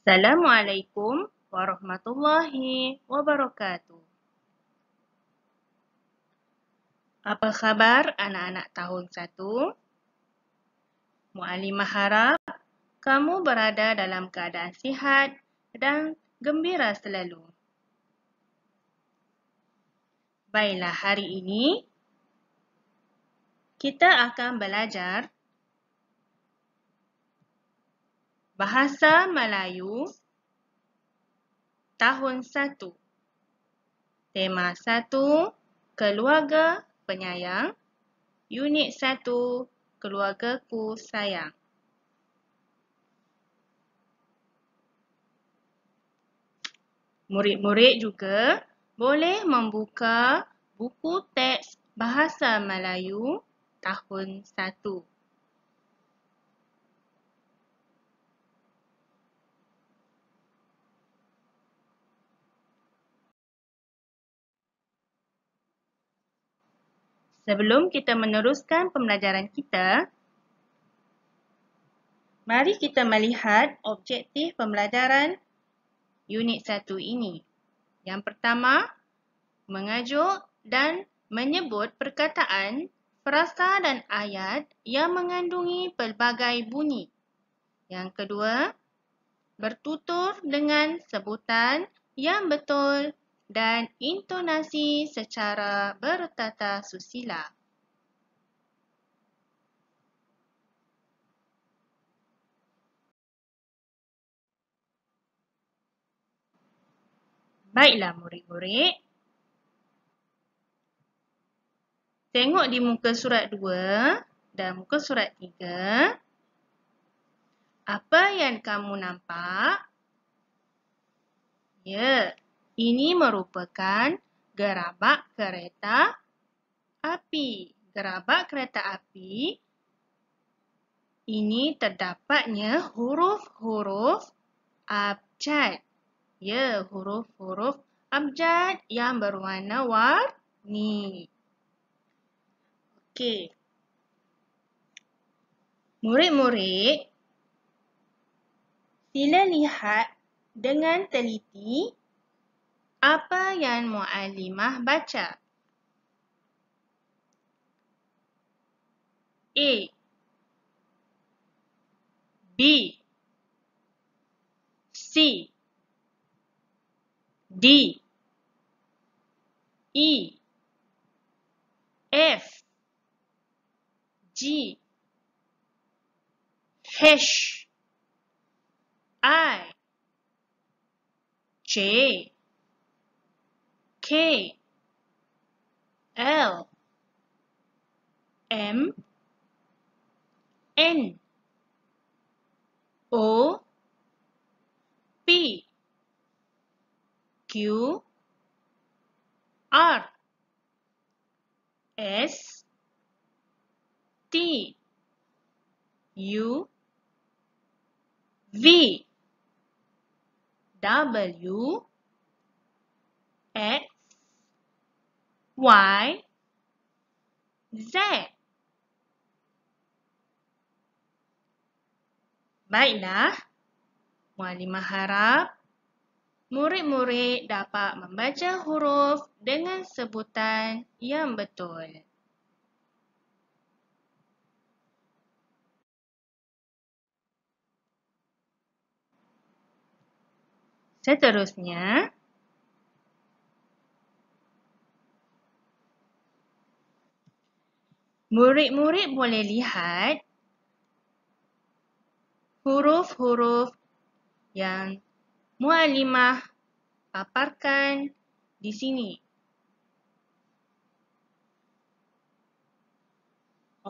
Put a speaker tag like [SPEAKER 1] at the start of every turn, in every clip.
[SPEAKER 1] Assalamualaikum warahmatullahi wabarakatuh. Apa khabar anak-anak tahun 1? Mu'alimah harap kamu berada dalam keadaan sihat dan gembira selalu. Baiklah, hari ini kita akan belajar Bahasa Melayu Tahun 1 Tema 1 Keluarga Penyayang Unit 1 Keluarga Ku Sayang Murid-murid juga boleh membuka buku teks Bahasa Melayu Tahun 1 Sebelum kita meneruskan pembelajaran kita, mari kita melihat objektif pembelajaran unit satu ini. Yang pertama, mengajuk dan menyebut perkataan, perasa dan ayat yang mengandungi pelbagai bunyi. Yang kedua, bertutur dengan sebutan yang betul dan intonasi secara bertata susila. Baiklah murid-murid. Tengok di muka surat 2 dan muka surat 3. Apa yang kamu nampak? Ya. Yeah. Ini merupakan gerabak kereta api. Gerabak kereta api ini terdapatnya huruf-huruf abjad. Ya, huruf-huruf abjad yang berwarna warni. Okey. Murid-murid, sila lihat dengan teliti apa yang mualimah baca? A. B. C. D. E. F. G. H. I. J. K L M N O P Q R S T U V W X Y, Z. Baiklah, wali mengharap murid-murid dapat membaca huruf dengan sebutan yang betul. Seterusnya, murid-murid boleh lihat huruf-huruf yang mualimah paparkan di sini.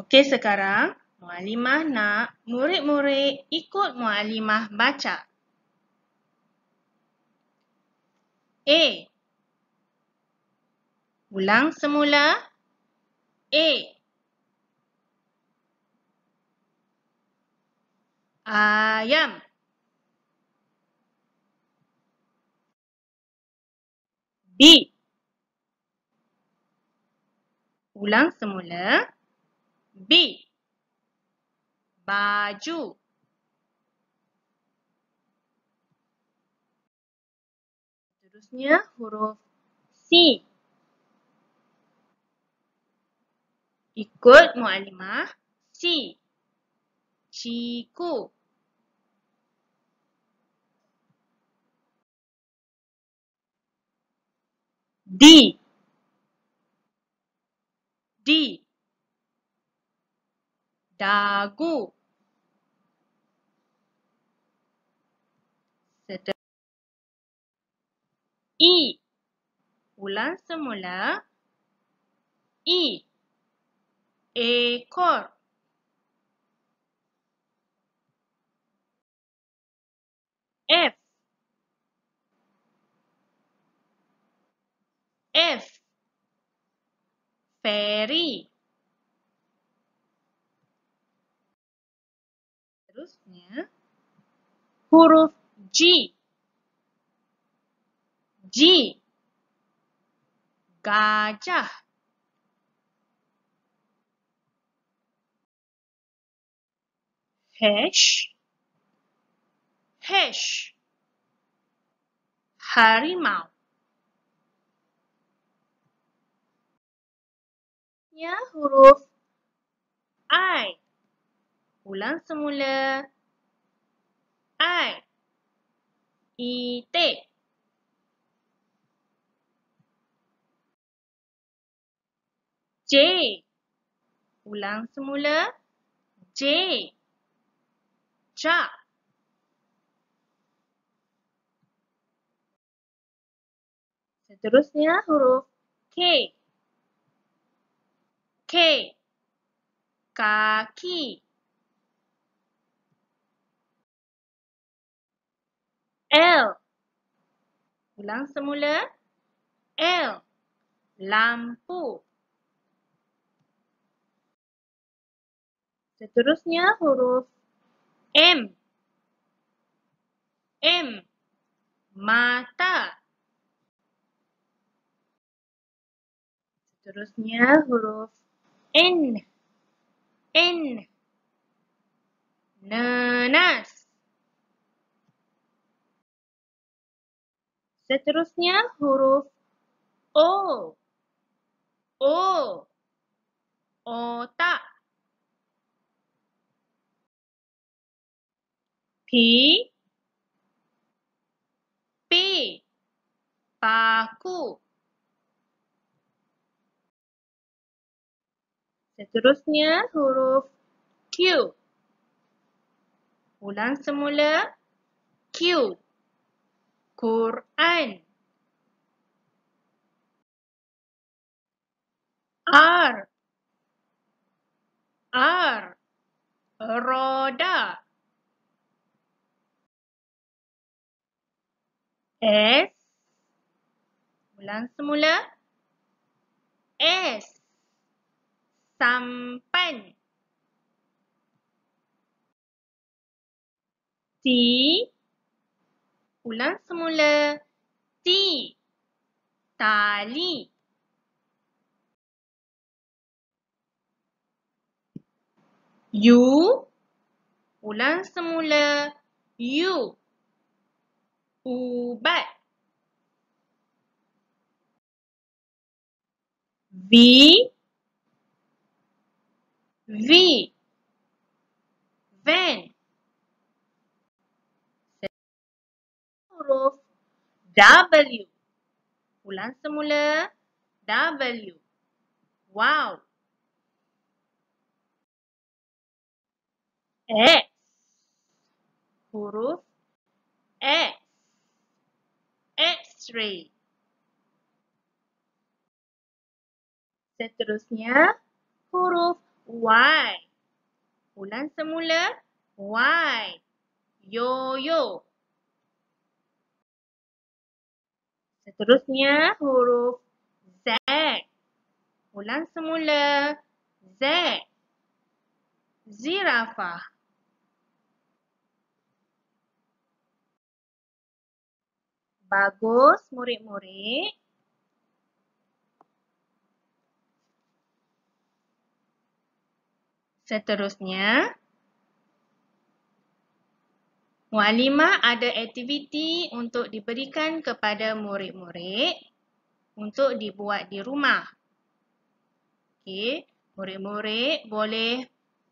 [SPEAKER 1] Okey, sekarang mualimah nak murid-murid ikut mualimah baca. A. Ulang semula. A. ayam b ulang semula b baju seterusnya huruf c ikut muallimah c Ciku. D. D. Dagu. E, Ulang semula. E, Ekor. F. F, peri. Terusnya huruf G G gajah H, H, harimau seterusnya huruf I. Ulang semula. I. Itik. E J. Ulang semula. J. Ja. Seterusnya huruf K. K kaki L ulang semula L lampu seterusnya huruf M M mata seterusnya huruf N N nanas. Seterusnya huruf O O Otak P P Paku Seterusnya huruf Q. Ulang semula. Q. Quran. R. R. Roda. S. Ulang semula. S sampan. si Ulang semula. si Tali. U. Ulang semula. U. Ubat. V vi, ven. Huruf W. Ulang semula. W. Wow. X. Huruf X. X-ray. Seterusnya, huruf Y. Ulang semula. Y. Yo-yo. Seterusnya huruf Z. Ulang semula. Z. zirafa. Bagus murid-murid. Seterusnya, mu'alimah ada aktiviti untuk diberikan kepada murid-murid untuk dibuat di rumah. Okey, murid-murid boleh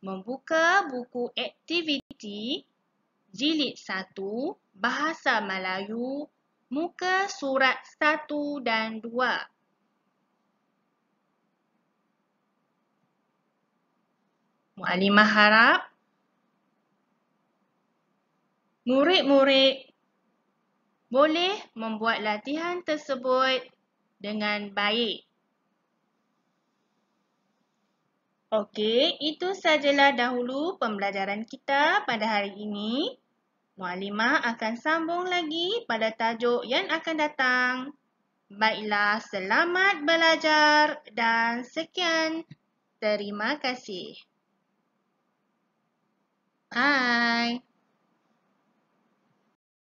[SPEAKER 1] membuka buku aktiviti jilid 1 Bahasa Melayu muka surat 1 dan 2. Mu'alimah harap murid-murid boleh membuat latihan tersebut dengan baik. Okey, itu sajalah dahulu pembelajaran kita pada hari ini. Mu'alimah akan sambung lagi pada tajuk yang akan datang. Baiklah, selamat belajar dan sekian. Terima kasih. hi